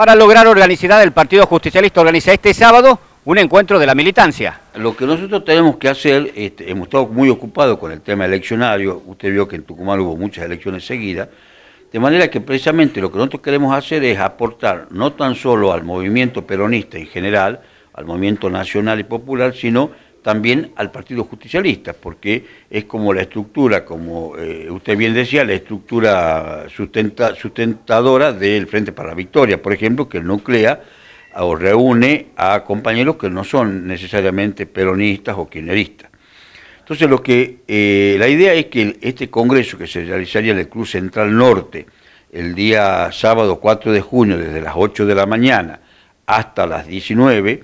para lograr organicidad el Partido Justicialista. Organiza este sábado un encuentro de la militancia. Lo que nosotros tenemos que hacer, este, hemos estado muy ocupados con el tema eleccionario, usted vio que en Tucumán hubo muchas elecciones seguidas, de manera que precisamente lo que nosotros queremos hacer es aportar no tan solo al movimiento peronista en general, al movimiento nacional y popular, sino también al Partido Justicialista, porque es como la estructura, como eh, usted bien decía, la estructura sustentadora del Frente para la Victoria, por ejemplo, que nuclea o reúne a compañeros que no son necesariamente peronistas o kirchneristas. Entonces, lo que, eh, la idea es que este congreso que se realizaría en el Cruz Central Norte el día sábado 4 de junio, desde las 8 de la mañana hasta las 19,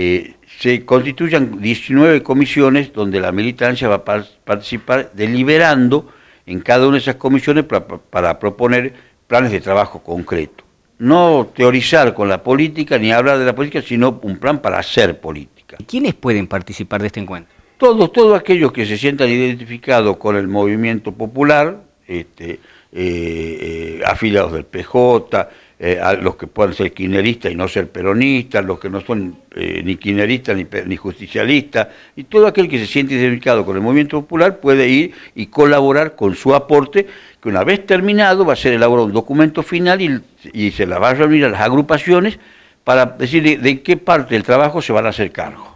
eh, se constituyan 19 comisiones donde la militancia va a participar deliberando en cada una de esas comisiones para, proponer planes de trabajo concreto. No teorizar con la política ni hablar de la política, sino un plan para hacer política. ¿Quiénes pueden participar de este encuentro? Todos, todos aquellos que se sientan identificados con el movimiento popular, este, eh, eh, afiliados del PJ, eh, los que puedan ser kirchneristas y no ser peronistas, los que no son eh, ni quineristas ni, justicialistas, y todo aquel que se siente identificado con el movimiento popular puede ir y colaborar con su aporte, que una vez terminado va a ser elaborado un documento final y, y se la va a reunir a las agrupaciones para decirle de qué parte del trabajo se van a hacer cargo.